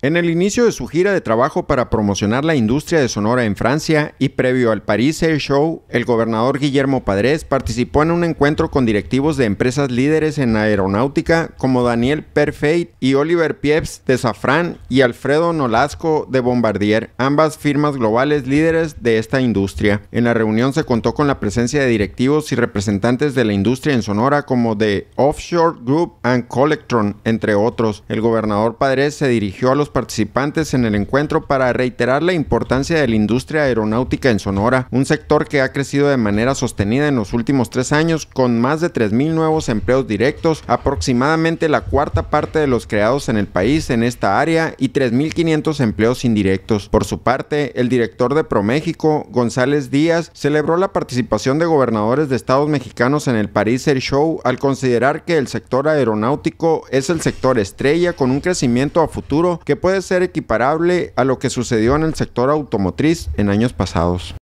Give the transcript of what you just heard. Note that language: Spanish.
En el inicio de su gira de trabajo para promocionar la industria de Sonora en Francia y previo al Paris Air Show, el gobernador Guillermo Padres participó en un encuentro con directivos de empresas líderes en aeronáutica como Daniel Perfeit y Oliver Pieps de Safran y Alfredo Nolasco de Bombardier, ambas firmas globales líderes de esta industria. En la reunión se contó con la presencia de directivos y representantes de la industria en Sonora como de Offshore Group and Collectron, entre otros. El gobernador Padres se dirigió a los participantes en el encuentro para reiterar la importancia de la industria aeronáutica en Sonora, un sector que ha crecido de manera sostenida en los últimos tres años con más de 3.000 nuevos empleos directos, aproximadamente la cuarta parte de los creados en el país en esta área y 3.500 empleos indirectos. Por su parte, el director de ProMéxico, González Díaz, celebró la participación de gobernadores de estados mexicanos en el Paris Air Show al considerar que el sector aeronáutico es el sector estrella con un crecimiento a futuro que puede ser equiparable a lo que sucedió en el sector automotriz en años pasados.